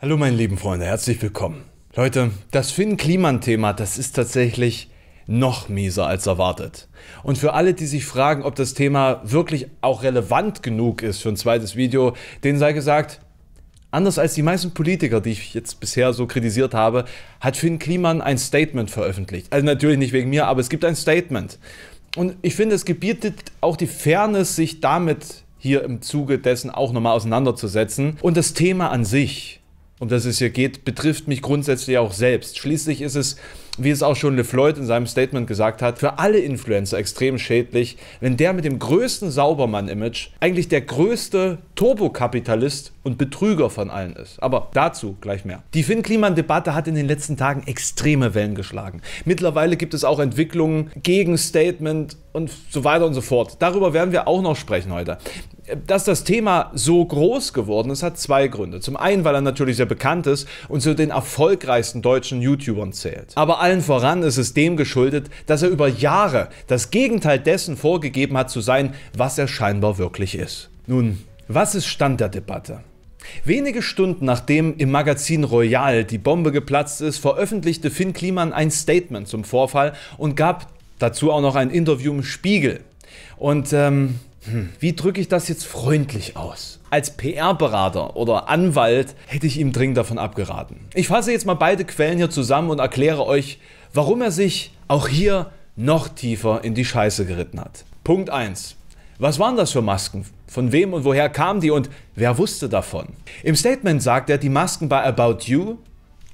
Hallo meine lieben Freunde, herzlich willkommen. Leute, das Finn-Kliman-Thema, das ist tatsächlich noch mieser als erwartet. Und für alle, die sich fragen, ob das Thema wirklich auch relevant genug ist für ein zweites Video, denen sei gesagt, anders als die meisten Politiker, die ich jetzt bisher so kritisiert habe, hat Finn Kliman ein Statement veröffentlicht. Also natürlich nicht wegen mir, aber es gibt ein Statement. Und ich finde, es gebietet auch die Fairness, sich damit hier im Zuge dessen auch nochmal auseinanderzusetzen. Und das Thema an sich, um das es hier geht, betrifft mich grundsätzlich auch selbst. Schließlich ist es wie es auch schon LeFloid in seinem Statement gesagt hat, für alle Influencer extrem schädlich, wenn der mit dem größten Saubermann-Image eigentlich der größte Turbokapitalist und Betrüger von allen ist. Aber dazu gleich mehr. Die Finn-Kliman-Debatte hat in den letzten Tagen extreme Wellen geschlagen. Mittlerweile gibt es auch Entwicklungen gegen Statement und so weiter und so fort. Darüber werden wir auch noch sprechen heute. Dass das Thema so groß geworden ist, hat zwei Gründe. Zum einen, weil er natürlich sehr bekannt ist und zu den erfolgreichsten deutschen YouTubern zählt. Aber allen voran ist es dem geschuldet, dass er über Jahre das Gegenteil dessen vorgegeben hat zu sein, was er scheinbar wirklich ist. Nun, was ist Stand der Debatte? Wenige Stunden nachdem im Magazin Royal die Bombe geplatzt ist, veröffentlichte Finn Kliman ein Statement zum Vorfall und gab dazu auch noch ein Interview im Spiegel. Und ähm, hm, wie drücke ich das jetzt freundlich aus? Als PR-Berater oder Anwalt hätte ich ihm dringend davon abgeraten. Ich fasse jetzt mal beide Quellen hier zusammen und erkläre euch, warum er sich auch hier noch tiefer in die Scheiße geritten hat. Punkt 1. Was waren das für Masken? Von wem und woher kamen die und wer wusste davon? Im Statement sagt er, die Masken bei About You,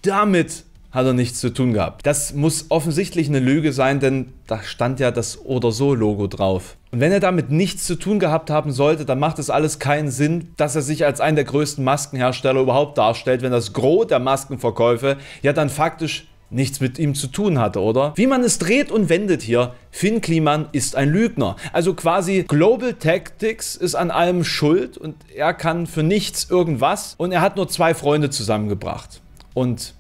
damit hat er nichts zu tun gehabt. Das muss offensichtlich eine Lüge sein, denn da stand ja das Oder So Logo drauf. Und wenn er damit nichts zu tun gehabt haben sollte, dann macht es alles keinen Sinn, dass er sich als einen der größten Maskenhersteller überhaupt darstellt, wenn das Gros der Maskenverkäufe ja dann faktisch nichts mit ihm zu tun hatte, oder? Wie man es dreht und wendet hier, Finn Kliman ist ein Lügner. Also quasi Global Tactics ist an allem schuld und er kann für nichts irgendwas und er hat nur zwei Freunde zusammengebracht. Und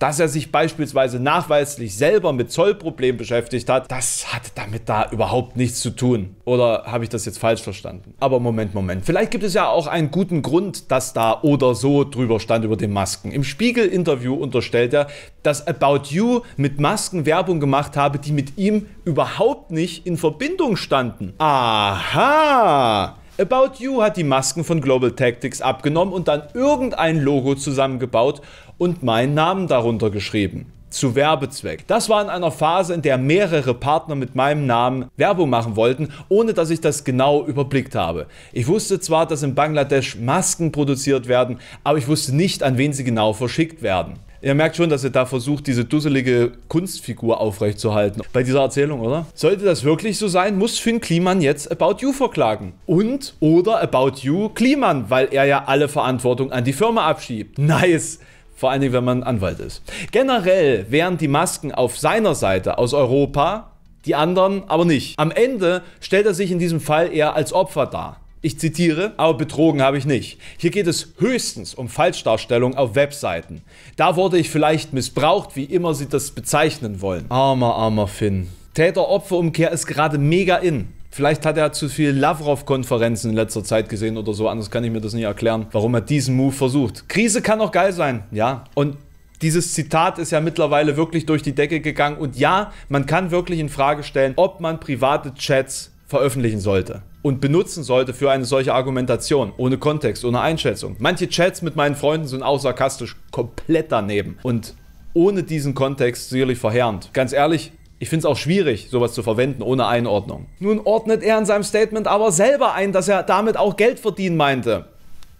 dass er sich beispielsweise nachweislich selber mit Zollproblemen beschäftigt hat, das hat damit da überhaupt nichts zu tun. Oder habe ich das jetzt falsch verstanden? Aber Moment, Moment. Vielleicht gibt es ja auch einen guten Grund, dass da oder so drüber stand über den Masken. Im Spiegel-Interview unterstellt er, dass About You mit Masken Werbung gemacht habe, die mit ihm überhaupt nicht in Verbindung standen. Aha! About You hat die Masken von Global Tactics abgenommen und dann irgendein Logo zusammengebaut und meinen Namen darunter geschrieben. Zu Werbezweck. Das war in einer Phase, in der mehrere Partner mit meinem Namen Werbung machen wollten, ohne dass ich das genau überblickt habe. Ich wusste zwar, dass in Bangladesch Masken produziert werden, aber ich wusste nicht, an wen sie genau verschickt werden. Ihr merkt schon, dass er da versucht, diese dusselige Kunstfigur aufrechtzuerhalten. Bei dieser Erzählung, oder? Sollte das wirklich so sein, muss Finn Kliman jetzt About You verklagen. Und oder About You Kliman, weil er ja alle Verantwortung an die Firma abschiebt. Nice! Vor allen Dingen, wenn man Anwalt ist. Generell wären die Masken auf seiner Seite aus Europa, die anderen aber nicht. Am Ende stellt er sich in diesem Fall eher als Opfer dar. Ich zitiere, aber betrogen habe ich nicht. Hier geht es höchstens um Falschdarstellung auf Webseiten. Da wurde ich vielleicht missbraucht, wie immer Sie das bezeichnen wollen. Armer, armer Finn. Täter-Opfer-Umkehr ist gerade mega in. Vielleicht hat er zu viel Lavrov-Konferenzen in letzter Zeit gesehen oder so, anders kann ich mir das nicht erklären, warum er diesen Move versucht. Krise kann auch geil sein, ja. Und dieses Zitat ist ja mittlerweile wirklich durch die Decke gegangen. Und ja, man kann wirklich in Frage stellen, ob man private Chats veröffentlichen sollte und benutzen sollte für eine solche Argumentation, ohne Kontext, ohne Einschätzung. Manche Chats mit meinen Freunden sind auch sarkastisch komplett daneben und ohne diesen Kontext sicherlich verheerend. Ganz ehrlich, ich finde es auch schwierig, sowas zu verwenden ohne Einordnung. Nun ordnet er in seinem Statement aber selber ein, dass er damit auch Geld verdienen meinte.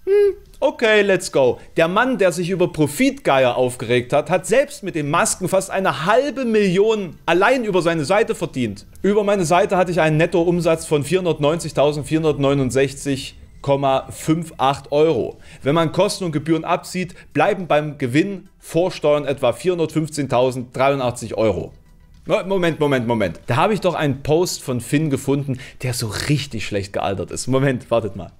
Hm. Okay, let's go. Der Mann, der sich über Profitgeier aufgeregt hat, hat selbst mit den Masken fast eine halbe Million allein über seine Seite verdient. Über meine Seite hatte ich einen Nettoumsatz von 490.469,58 Euro. Wenn man Kosten und Gebühren absieht, bleiben beim Gewinn vor Steuern etwa 415.083 Euro. Moment, Moment, Moment. Da habe ich doch einen Post von Finn gefunden, der so richtig schlecht gealtert ist. Moment, wartet mal.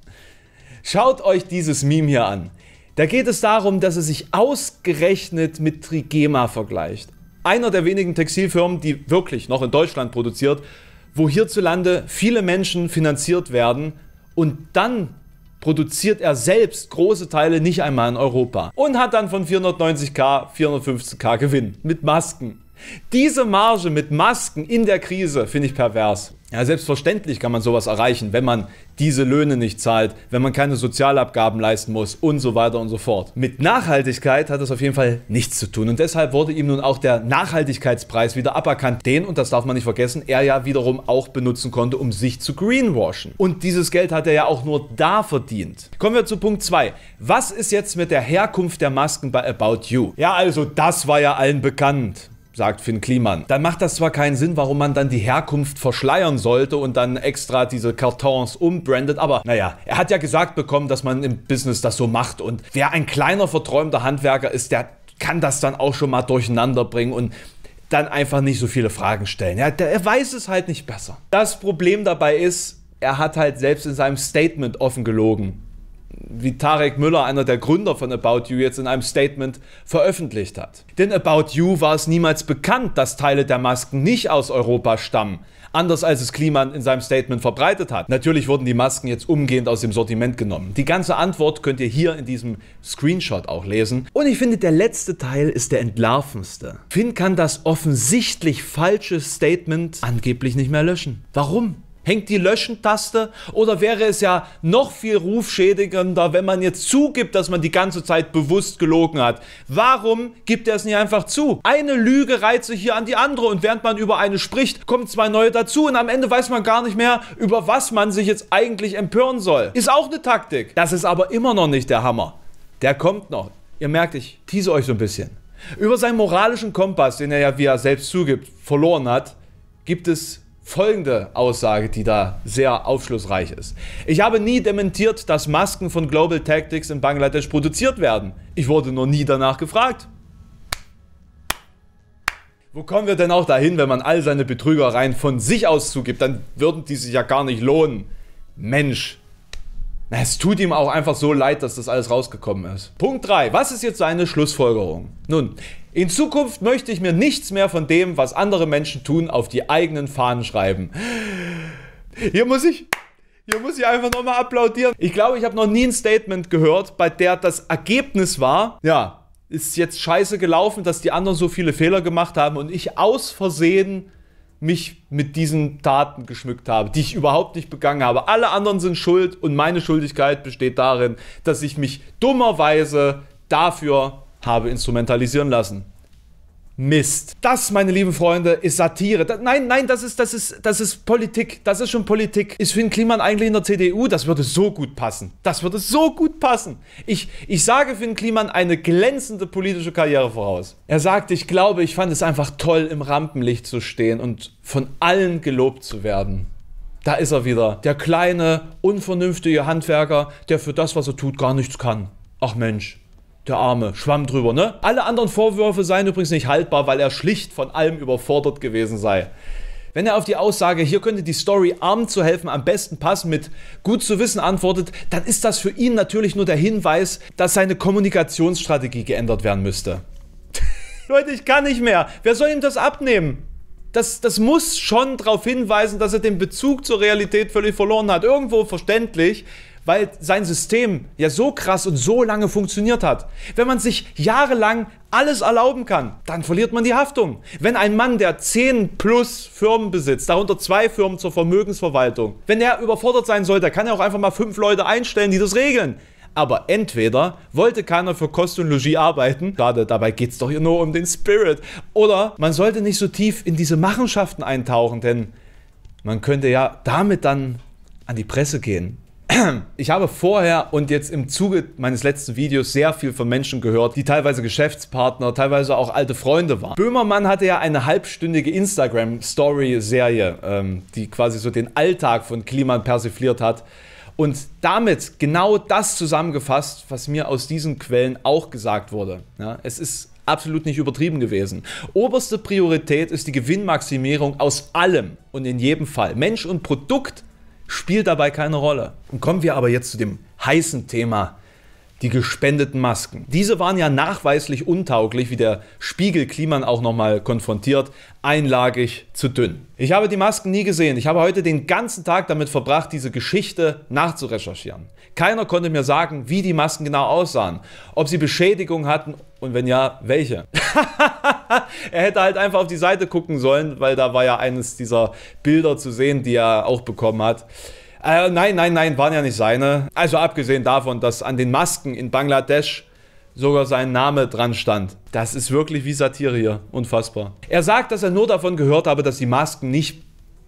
Schaut euch dieses Meme hier an. Da geht es darum, dass es sich ausgerechnet mit Trigema vergleicht. Einer der wenigen Textilfirmen, die wirklich noch in Deutschland produziert, wo hierzulande viele Menschen finanziert werden und dann produziert er selbst große Teile nicht einmal in Europa und hat dann von 490k 450k Gewinn mit Masken. Diese Marge mit Masken in der Krise finde ich pervers. Ja, selbstverständlich kann man sowas erreichen, wenn man diese Löhne nicht zahlt, wenn man keine Sozialabgaben leisten muss und so weiter und so fort. Mit Nachhaltigkeit hat das auf jeden Fall nichts zu tun und deshalb wurde ihm nun auch der Nachhaltigkeitspreis wieder aberkannt, den, und das darf man nicht vergessen, er ja wiederum auch benutzen konnte, um sich zu greenwashen. Und dieses Geld hat er ja auch nur da verdient. Kommen wir zu Punkt 2. Was ist jetzt mit der Herkunft der Masken bei About You? Ja, also das war ja allen bekannt sagt Finn Kliman. Dann macht das zwar keinen Sinn, warum man dann die Herkunft verschleiern sollte und dann extra diese Kartons umbrandet, aber naja, er hat ja gesagt bekommen, dass man im Business das so macht und wer ein kleiner verträumter Handwerker ist, der kann das dann auch schon mal durcheinander bringen und dann einfach nicht so viele Fragen stellen. Ja, der, er weiß es halt nicht besser. Das Problem dabei ist, er hat halt selbst in seinem Statement offen gelogen wie Tarek Müller, einer der Gründer von About You, jetzt in einem Statement veröffentlicht hat. Denn About You war es niemals bekannt, dass Teile der Masken nicht aus Europa stammen, anders als es Kliman in seinem Statement verbreitet hat. Natürlich wurden die Masken jetzt umgehend aus dem Sortiment genommen. Die ganze Antwort könnt ihr hier in diesem Screenshot auch lesen. Und ich finde, der letzte Teil ist der entlarvendste. Finn kann das offensichtlich falsche Statement angeblich nicht mehr löschen. Warum? Hängt die Löschen-Taste? Oder wäre es ja noch viel rufschädigender, wenn man jetzt zugibt, dass man die ganze Zeit bewusst gelogen hat? Warum gibt er es nicht einfach zu? Eine Lüge reiht sich hier an die andere und während man über eine spricht, kommen zwei neue dazu und am Ende weiß man gar nicht mehr, über was man sich jetzt eigentlich empören soll. Ist auch eine Taktik. Das ist aber immer noch nicht der Hammer. Der kommt noch. Ihr merkt, ich tease euch so ein bisschen. Über seinen moralischen Kompass, den er ja, wie er selbst zugibt, verloren hat, gibt es folgende Aussage, die da sehr aufschlussreich ist. Ich habe nie dementiert, dass Masken von Global Tactics in Bangladesch produziert werden. Ich wurde nur nie danach gefragt. Wo kommen wir denn auch dahin, wenn man all seine Betrügereien von sich aus zugibt? Dann würden die sich ja gar nicht lohnen. Mensch. Na, es tut ihm auch einfach so leid, dass das alles rausgekommen ist. Punkt 3. Was ist jetzt seine Schlussfolgerung? Nun, in Zukunft möchte ich mir nichts mehr von dem, was andere Menschen tun, auf die eigenen Fahnen schreiben. Hier muss ich, hier muss ich einfach nochmal applaudieren. Ich glaube, ich habe noch nie ein Statement gehört, bei der das Ergebnis war, ja, ist jetzt scheiße gelaufen, dass die anderen so viele Fehler gemacht haben und ich aus Versehen mich mit diesen Taten geschmückt habe, die ich überhaupt nicht begangen habe. Alle anderen sind schuld und meine Schuldigkeit besteht darin, dass ich mich dummerweise dafür habe instrumentalisieren lassen. Mist. Das, meine lieben Freunde, ist Satire. Das, nein, nein, das ist, das, ist, das ist Politik. Das ist schon Politik. Ist Finn Kliman eigentlich in der CDU? Das würde so gut passen. Das würde so gut passen. Ich, ich sage Finn Kliman eine glänzende politische Karriere voraus. Er sagt, ich glaube, ich fand es einfach toll, im Rampenlicht zu stehen und von allen gelobt zu werden. Da ist er wieder. Der kleine, unvernünftige Handwerker, der für das, was er tut, gar nichts kann. Ach Mensch. Der Arme, schwamm drüber, ne? Alle anderen Vorwürfe seien übrigens nicht haltbar, weil er schlicht von allem überfordert gewesen sei. Wenn er auf die Aussage, hier könnte die Story arm zu helfen, am besten passen mit gut zu wissen antwortet, dann ist das für ihn natürlich nur der Hinweis, dass seine Kommunikationsstrategie geändert werden müsste. Leute, ich kann nicht mehr. Wer soll ihm das abnehmen? Das, das muss schon darauf hinweisen, dass er den Bezug zur Realität völlig verloren hat. Irgendwo verständlich weil sein System ja so krass und so lange funktioniert hat. Wenn man sich jahrelang alles erlauben kann, dann verliert man die Haftung. Wenn ein Mann, der 10 plus Firmen besitzt, darunter zwei Firmen zur Vermögensverwaltung, wenn er überfordert sein sollte, kann er auch einfach mal fünf Leute einstellen, die das regeln. Aber entweder wollte keiner für Kost und Logis arbeiten, gerade dabei geht es doch hier nur um den Spirit, oder man sollte nicht so tief in diese Machenschaften eintauchen, denn man könnte ja damit dann an die Presse gehen ich habe vorher und jetzt im Zuge meines letzten Videos sehr viel von Menschen gehört, die teilweise Geschäftspartner, teilweise auch alte Freunde waren. Böhmermann hatte ja eine halbstündige Instagram-Story-Serie, ähm, die quasi so den Alltag von Kliman persifliert hat. Und damit genau das zusammengefasst, was mir aus diesen Quellen auch gesagt wurde. Ja, es ist absolut nicht übertrieben gewesen. Oberste Priorität ist die Gewinnmaximierung aus allem und in jedem Fall. Mensch und Produkt spielt dabei keine Rolle. Und kommen wir aber jetzt zu dem heißen Thema die gespendeten Masken. Diese waren ja nachweislich untauglich, wie der Spiegel Kliman auch nochmal konfrontiert, einlagig zu dünn. Ich habe die Masken nie gesehen. Ich habe heute den ganzen Tag damit verbracht, diese Geschichte nachzurecherchieren. Keiner konnte mir sagen, wie die Masken genau aussahen, ob sie Beschädigungen hatten und wenn ja, welche. er hätte halt einfach auf die Seite gucken sollen, weil da war ja eines dieser Bilder zu sehen, die er auch bekommen hat. Äh, nein, nein, nein, waren ja nicht seine. Also abgesehen davon, dass an den Masken in Bangladesch sogar sein Name dran stand. Das ist wirklich wie Satire hier. Unfassbar. Er sagt, dass er nur davon gehört habe, dass die Masken nicht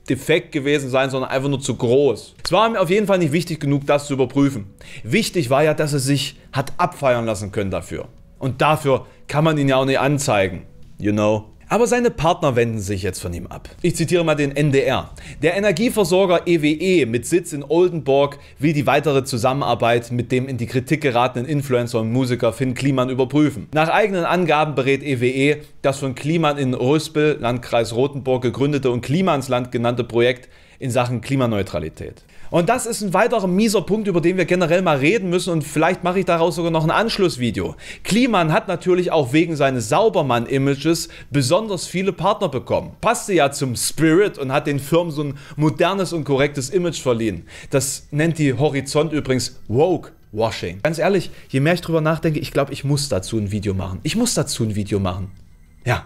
defekt gewesen seien, sondern einfach nur zu groß. Es war ihm auf jeden Fall nicht wichtig genug, das zu überprüfen. Wichtig war ja, dass er sich hat abfeiern lassen können dafür. Und dafür kann man ihn ja auch nicht anzeigen. You know. Aber seine Partner wenden sich jetzt von ihm ab. Ich zitiere mal den NDR. Der Energieversorger EWE e mit Sitz in Oldenburg will die weitere Zusammenarbeit mit dem in die Kritik geratenen Influencer und Musiker Finn Kliman überprüfen. Nach eigenen Angaben berät EWE e das von Kliman in Rüspel, Landkreis Rothenburg gegründete und Klimansland genannte Projekt in Sachen Klimaneutralität. Und das ist ein weiterer mieser Punkt, über den wir generell mal reden müssen und vielleicht mache ich daraus sogar noch ein Anschlussvideo. Kliman hat natürlich auch wegen seines Saubermann-Images besonders viele Partner bekommen. Passte ja zum Spirit und hat den Firmen so ein modernes und korrektes Image verliehen. Das nennt die Horizont übrigens Woke Washing. Ganz ehrlich, je mehr ich drüber nachdenke, ich glaube, ich muss dazu ein Video machen. Ich muss dazu ein Video machen. Ja.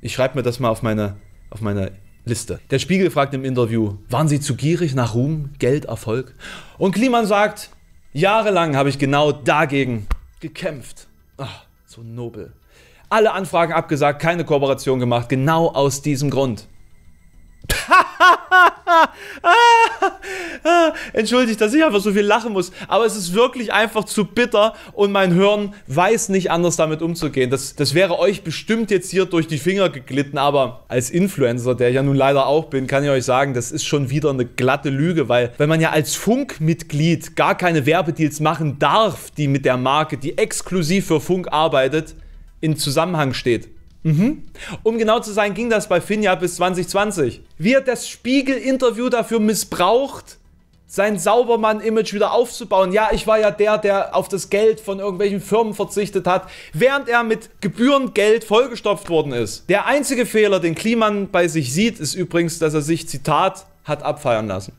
Ich schreibe mir das mal auf meine, auf meine Liste. Der Spiegel fragt im Interview, waren Sie zu gierig nach Ruhm, Geld, Erfolg? Und Kliman sagt, jahrelang habe ich genau dagegen gekämpft. Ach, so nobel. Alle Anfragen abgesagt, keine Kooperation gemacht, genau aus diesem Grund. Ah, entschuldigt, dass ich einfach so viel lachen muss. Aber es ist wirklich einfach zu bitter und mein Hirn weiß nicht anders damit umzugehen. Das, das wäre euch bestimmt jetzt hier durch die Finger geglitten, aber als Influencer, der ich ja nun leider auch bin, kann ich euch sagen, das ist schon wieder eine glatte Lüge, weil wenn man ja als Funkmitglied gar keine Werbedeals machen darf, die mit der Marke, die exklusiv für Funk arbeitet, in Zusammenhang steht. Mhm. Um genau zu sein, ging das bei Finja bis 2020. Wird das Spiegel-Interview dafür missbraucht, sein Saubermann-Image wieder aufzubauen. Ja, ich war ja der, der auf das Geld von irgendwelchen Firmen verzichtet hat, während er mit Gebührengeld vollgestopft worden ist. Der einzige Fehler, den Kliman bei sich sieht, ist übrigens, dass er sich, Zitat, hat abfeiern lassen.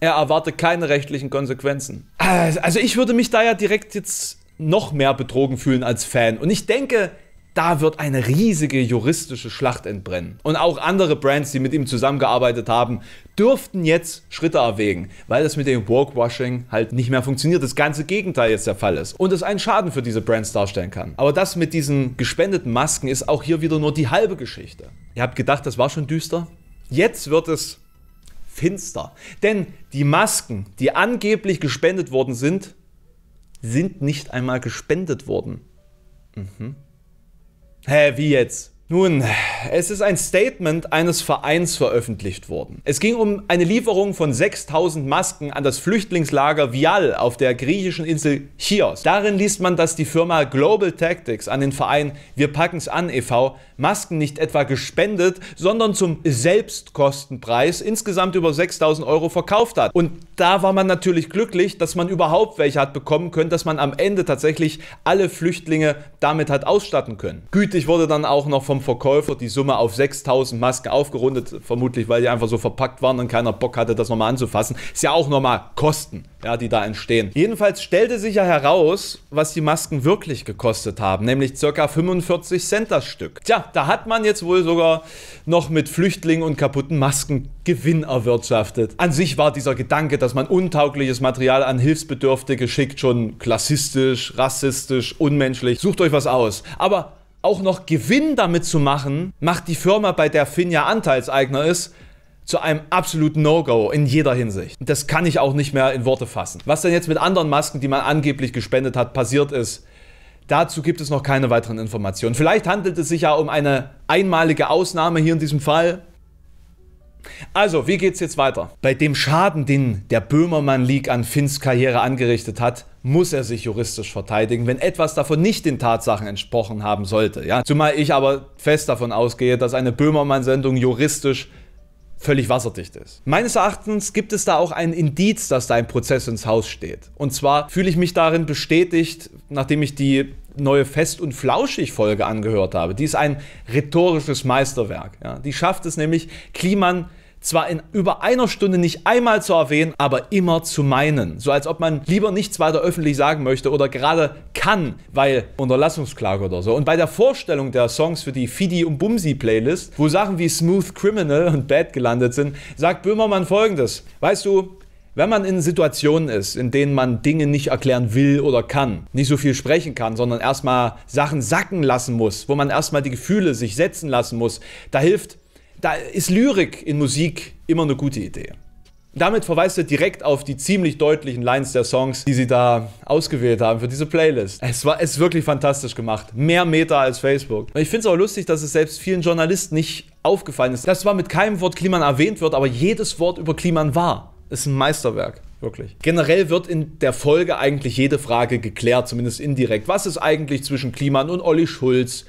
Er erwartet keine rechtlichen Konsequenzen. Also, also ich würde mich da ja direkt jetzt noch mehr betrogen fühlen als Fan. Und ich denke, da wird eine riesige juristische Schlacht entbrennen. Und auch andere Brands, die mit ihm zusammengearbeitet haben, dürften jetzt Schritte erwägen, weil das mit dem Walkwashing halt nicht mehr funktioniert. Das ganze Gegenteil jetzt der Fall ist und es einen Schaden für diese Brands darstellen kann. Aber das mit diesen gespendeten Masken ist auch hier wieder nur die halbe Geschichte. Ihr habt gedacht, das war schon düster? Jetzt wird es finster. Denn die Masken, die angeblich gespendet worden sind, sind nicht einmal gespendet worden. Mhm. Hä, wie jetzt? Nun, es ist ein Statement eines Vereins veröffentlicht worden. Es ging um eine Lieferung von 6000 Masken an das Flüchtlingslager Vial auf der griechischen Insel Chios. Darin liest man, dass die Firma Global Tactics an den Verein Wir packen's an e.V. Masken nicht etwa gespendet, sondern zum Selbstkostenpreis insgesamt über 6000 Euro verkauft hat. Und da war man natürlich glücklich, dass man überhaupt welche hat bekommen können, dass man am Ende tatsächlich alle Flüchtlinge damit hat ausstatten können. Gütig wurde dann auch noch vom Verkäufer die Summe auf 6000 Masken aufgerundet, vermutlich weil die einfach so verpackt waren und keiner Bock hatte, das nochmal anzufassen. Ist ja auch nochmal Kosten, ja, die da entstehen. Jedenfalls stellte sich ja heraus, was die Masken wirklich gekostet haben, nämlich ca. 45 Cent das Stück. Tja, da hat man jetzt wohl sogar noch mit Flüchtlingen und kaputten Masken Gewinn erwirtschaftet. An sich war dieser Gedanke, dass man untaugliches Material an Hilfsbedürftige schickt, schon klassistisch, rassistisch, unmenschlich. Sucht euch was aus. Aber auch noch Gewinn damit zu machen, macht die Firma, bei der Finn ja Anteilseigner ist, zu einem absoluten No-Go in jeder Hinsicht. Das kann ich auch nicht mehr in Worte fassen. Was denn jetzt mit anderen Masken, die man angeblich gespendet hat, passiert ist, Dazu gibt es noch keine weiteren Informationen. Vielleicht handelt es sich ja um eine einmalige Ausnahme hier in diesem Fall. Also, wie geht's jetzt weiter? Bei dem Schaden, den der Böhmermann League an Finns Karriere angerichtet hat, muss er sich juristisch verteidigen, wenn etwas davon nicht den Tatsachen entsprochen haben sollte. Ja? Zumal ich aber fest davon ausgehe, dass eine Böhmermann-Sendung juristisch völlig wasserdicht ist. Meines Erachtens gibt es da auch ein Indiz, dass da ein Prozess ins Haus steht. Und zwar fühle ich mich darin bestätigt, nachdem ich die neue Fest- und Flauschig-Folge angehört habe. Die ist ein rhetorisches Meisterwerk. Ja. Die schafft es nämlich, Kliman zwar in über einer Stunde nicht einmal zu erwähnen, aber immer zu meinen. So als ob man lieber nichts weiter öffentlich sagen möchte oder gerade kann, weil Unterlassungsklage oder so. Und bei der Vorstellung der Songs für die Fidi und Bumsi Playlist, wo Sachen wie Smooth Criminal und Bad gelandet sind, sagt Böhmermann folgendes. Weißt du, wenn man in Situationen ist, in denen man Dinge nicht erklären will oder kann, nicht so viel sprechen kann, sondern erstmal Sachen sacken lassen muss, wo man erstmal die Gefühle sich setzen lassen muss, da hilft da ist Lyrik in Musik immer eine gute Idee. Damit verweist er direkt auf die ziemlich deutlichen Lines der Songs, die sie da ausgewählt haben für diese Playlist. Es war es wirklich fantastisch gemacht. Mehr Meter als Facebook. ich finde es auch lustig, dass es selbst vielen Journalisten nicht aufgefallen ist, dass zwar mit keinem Wort Kliman erwähnt wird, aber jedes Wort über Kliman war. Ist ein Meisterwerk. Wirklich. Generell wird in der Folge eigentlich jede Frage geklärt, zumindest indirekt. Was ist eigentlich zwischen Kliman und Olli Schulz?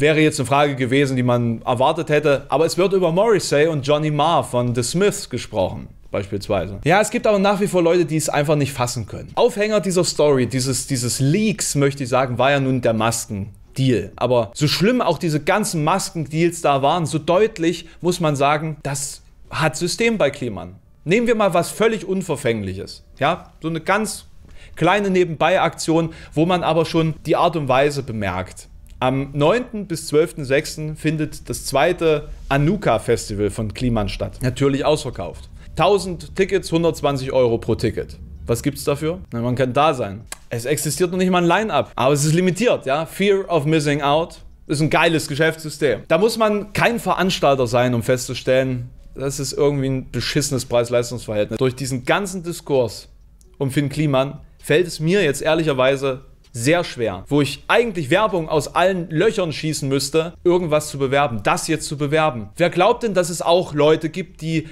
Wäre jetzt eine Frage gewesen, die man erwartet hätte. Aber es wird über Morrissey und Johnny Marr von The Smiths gesprochen beispielsweise. Ja, es gibt aber nach wie vor Leute, die es einfach nicht fassen können. Aufhänger dieser Story, dieses, dieses Leaks, möchte ich sagen, war ja nun der Masken. Deal. Aber so schlimm auch diese ganzen Maskendeals da waren, so deutlich muss man sagen, das hat System bei Kliman. Nehmen wir mal was völlig Unverfängliches. Ja, so eine ganz kleine Nebenbei-Aktion, wo man aber schon die Art und Weise bemerkt. Am 9. bis 12.06. findet das zweite Anuka-Festival von Kliman statt. Natürlich ausverkauft. 1000 Tickets, 120 Euro pro Ticket. Was gibt's dafür? Na, man kann da sein. Es existiert noch nicht mal ein Line-Up, aber es ist limitiert, ja. Fear of missing out ist ein geiles Geschäftssystem. Da muss man kein Veranstalter sein, um festzustellen, das ist irgendwie ein beschissenes Preis-Leistungs-Verhältnis. Durch diesen ganzen Diskurs um Finn Kliman fällt es mir jetzt ehrlicherweise sehr schwer, wo ich eigentlich Werbung aus allen Löchern schießen müsste, irgendwas zu bewerben, das jetzt zu bewerben. Wer glaubt denn, dass es auch Leute gibt, die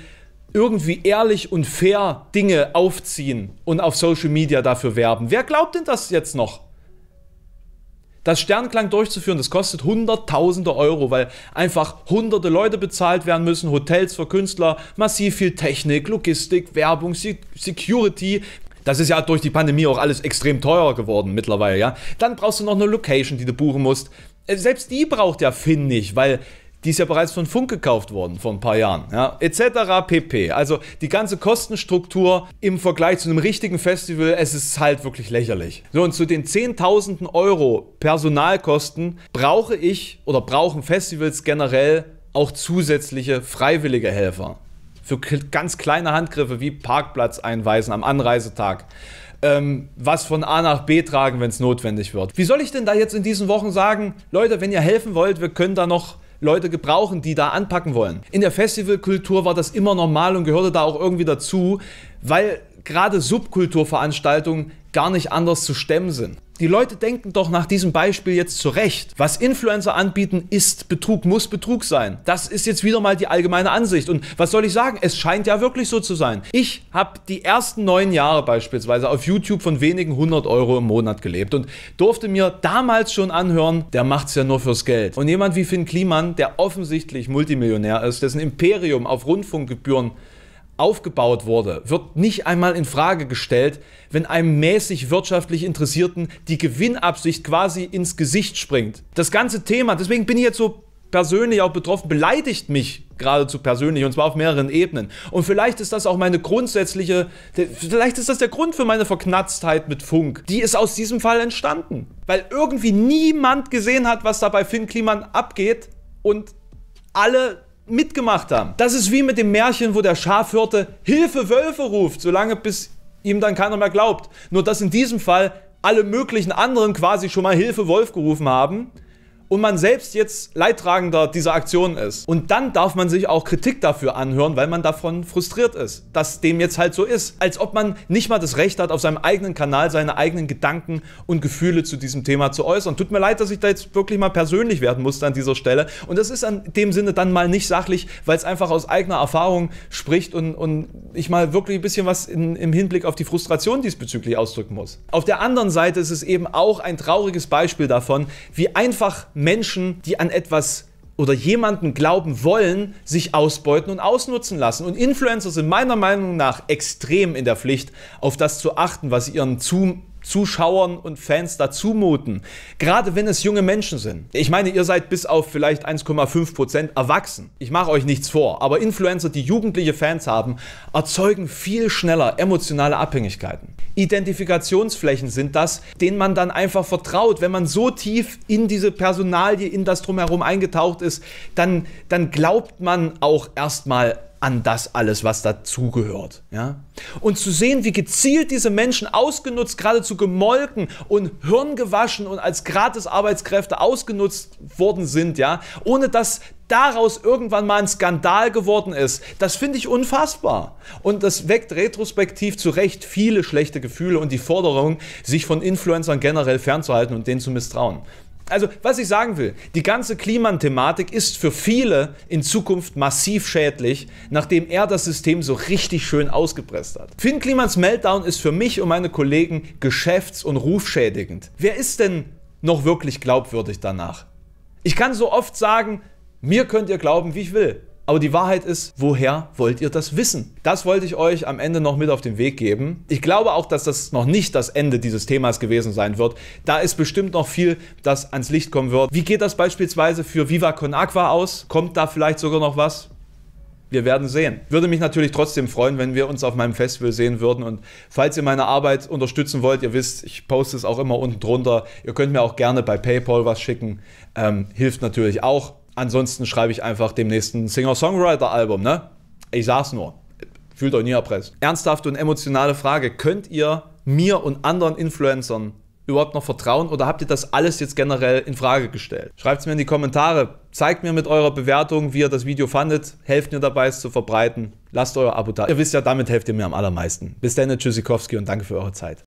irgendwie ehrlich und fair Dinge aufziehen und auf Social Media dafür werben? Wer glaubt denn das jetzt noch? das Sternklang durchzuführen, das kostet hunderttausende Euro, weil einfach hunderte Leute bezahlt werden müssen, Hotels für Künstler, massiv viel Technik, Logistik, Werbung, Security, das ist ja durch die Pandemie auch alles extrem teurer geworden mittlerweile, ja. Dann brauchst du noch eine Location, die du buchen musst. Äh, selbst die braucht ja Finn nicht, weil die ist ja bereits von Funk gekauft worden vor ein paar Jahren, ja, etc. pp. Also die ganze Kostenstruktur im Vergleich zu einem richtigen Festival, es ist halt wirklich lächerlich. So und zu den 10.000 Euro Personalkosten brauche ich oder brauchen Festivals generell auch zusätzliche freiwillige Helfer für ganz kleine Handgriffe wie Parkplatz einweisen am Anreisetag. Ähm, was von A nach B tragen, wenn es notwendig wird. Wie soll ich denn da jetzt in diesen Wochen sagen, Leute, wenn ihr helfen wollt, wir können da noch Leute gebrauchen, die da anpacken wollen. In der Festivalkultur war das immer normal und gehörte da auch irgendwie dazu, weil gerade Subkulturveranstaltungen gar nicht anders zu stemmen sind. Die Leute denken doch nach diesem Beispiel jetzt zurecht. Was Influencer anbieten, ist Betrug, muss Betrug sein. Das ist jetzt wieder mal die allgemeine Ansicht. Und was soll ich sagen? Es scheint ja wirklich so zu sein. Ich habe die ersten neun Jahre beispielsweise auf YouTube von wenigen hundert Euro im Monat gelebt und durfte mir damals schon anhören, der macht es ja nur fürs Geld. Und jemand wie Finn Kliman, der offensichtlich Multimillionär ist, dessen Imperium auf Rundfunkgebühren aufgebaut wurde, wird nicht einmal in Frage gestellt, wenn einem mäßig wirtschaftlich Interessierten die Gewinnabsicht quasi ins Gesicht springt. Das ganze Thema, deswegen bin ich jetzt so persönlich auch betroffen, beleidigt mich geradezu persönlich und zwar auf mehreren Ebenen. Und vielleicht ist das auch meine grundsätzliche, vielleicht ist das der Grund für meine Verknatztheit mit Funk. Die ist aus diesem Fall entstanden, weil irgendwie niemand gesehen hat, was da bei Finn Kliman abgeht und alle mitgemacht haben. Das ist wie mit dem Märchen, wo der Schafhirte Hilfe Wölfe ruft, solange bis ihm dann keiner mehr glaubt. Nur dass in diesem Fall alle möglichen anderen quasi schon mal Hilfe Wolf gerufen haben und man selbst jetzt Leidtragender dieser Aktion ist. Und dann darf man sich auch Kritik dafür anhören, weil man davon frustriert ist, dass dem jetzt halt so ist. Als ob man nicht mal das Recht hat, auf seinem eigenen Kanal seine eigenen Gedanken und Gefühle zu diesem Thema zu äußern. Tut mir leid, dass ich da jetzt wirklich mal persönlich werden musste an dieser Stelle. Und das ist in dem Sinne dann mal nicht sachlich, weil es einfach aus eigener Erfahrung spricht und, und ich mal wirklich ein bisschen was in, im Hinblick auf die Frustration diesbezüglich ausdrücken muss. Auf der anderen Seite ist es eben auch ein trauriges Beispiel davon, wie einfach Menschen, die an etwas oder jemanden glauben wollen, sich ausbeuten und ausnutzen lassen. Und Influencer sind meiner Meinung nach extrem in der Pflicht, auf das zu achten, was ihren Zoom Zuschauern und Fans dazu muten. Gerade wenn es junge Menschen sind. Ich meine, ihr seid bis auf vielleicht 1,5% Prozent erwachsen. Ich mache euch nichts vor. Aber Influencer, die jugendliche Fans haben, erzeugen viel schneller emotionale Abhängigkeiten. Identifikationsflächen sind das, denen man dann einfach vertraut. Wenn man so tief in diese Personalie, in das drumherum eingetaucht ist, dann, dann glaubt man auch erstmal an das alles, was dazugehört. Ja? Und zu sehen, wie gezielt diese Menschen ausgenutzt, geradezu gemolken und hirngewaschen und als Gratis-Arbeitskräfte ausgenutzt worden sind, ja, ohne dass daraus irgendwann mal ein Skandal geworden ist, das finde ich unfassbar. Und das weckt retrospektiv zu Recht viele schlechte Gefühle und die Forderung, sich von Influencern generell fernzuhalten und denen zu misstrauen. Also, was ich sagen will, die ganze Klimathematik ist für viele in Zukunft massiv schädlich, nachdem er das System so richtig schön ausgepresst hat. Finn Klimans Meltdown ist für mich und meine Kollegen geschäfts- und rufschädigend. Wer ist denn noch wirklich glaubwürdig danach? Ich kann so oft sagen, mir könnt ihr glauben, wie ich will. Aber die Wahrheit ist, woher wollt ihr das wissen? Das wollte ich euch am Ende noch mit auf den Weg geben. Ich glaube auch, dass das noch nicht das Ende dieses Themas gewesen sein wird. Da ist bestimmt noch viel, das ans Licht kommen wird. Wie geht das beispielsweise für Viva Con Aqua aus? Kommt da vielleicht sogar noch was? Wir werden sehen. Würde mich natürlich trotzdem freuen, wenn wir uns auf meinem Festival sehen würden. Und falls ihr meine Arbeit unterstützen wollt, ihr wisst, ich poste es auch immer unten drunter. Ihr könnt mir auch gerne bei PayPal was schicken. Ähm, hilft natürlich auch ansonsten schreibe ich einfach dem nächsten Singer-Songwriter-Album, ne? Ich sag's nur. Fühlt euch nie erpresst. Ernsthafte und emotionale Frage. Könnt ihr mir und anderen Influencern überhaupt noch vertrauen oder habt ihr das alles jetzt generell in Frage gestellt? Schreibt es mir in die Kommentare. Zeigt mir mit eurer Bewertung, wie ihr das Video fandet. Helft mir dabei, es zu verbreiten. Lasst euer Abo da. Ihr wisst ja, damit helft ihr mir am allermeisten. Bis dann, Tschüssikowski und danke für eure Zeit.